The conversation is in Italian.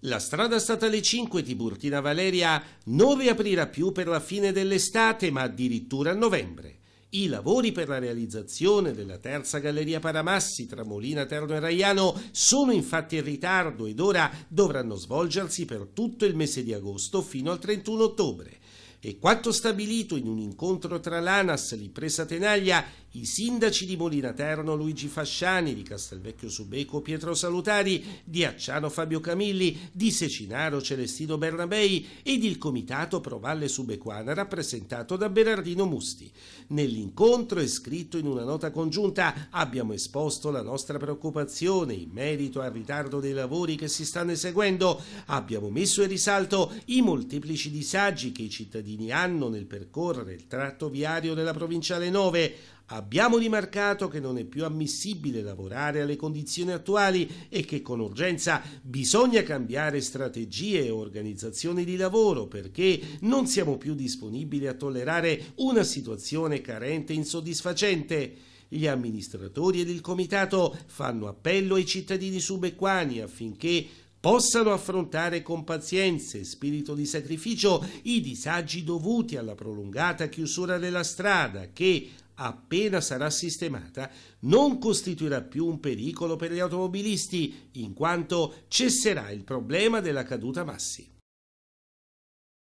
La strada statale 5 Tiburtina Valeria non riaprirà più per la fine dell'estate, ma addirittura a novembre. I lavori per la realizzazione della terza galleria Paramassi tra Molina, Terno e Raiano sono infatti in ritardo ed ora dovranno svolgersi per tutto il mese di agosto fino al 31 ottobre. E quanto stabilito in un incontro tra l'ANAS, l'impresa Tenaglia i sindaci di Molina Terno Luigi Fasciani, di Castelvecchio Subeco Pietro Salutari, di Acciano Fabio Camilli, di Secinaro Celestino Bernabei ed il comitato Provalle Subequana rappresentato da Bernardino Musti. Nell'incontro è scritto in una nota congiunta abbiamo esposto la nostra preoccupazione in merito al ritardo dei lavori che si stanno eseguendo, abbiamo messo in risalto i molteplici disagi che i cittadini hanno nel percorrere il tratto viario della provinciale 9, Abbiamo rimarcato che non è più ammissibile lavorare alle condizioni attuali e che con urgenza bisogna cambiare strategie e organizzazioni di lavoro perché non siamo più disponibili a tollerare una situazione carente e insoddisfacente. Gli amministratori ed il comitato fanno appello ai cittadini subequani affinché possano affrontare con pazienza e spirito di sacrificio i disagi dovuti alla prolungata chiusura della strada che, appena sarà sistemata, non costituirà più un pericolo per gli automobilisti, in quanto cesserà il problema della caduta massima.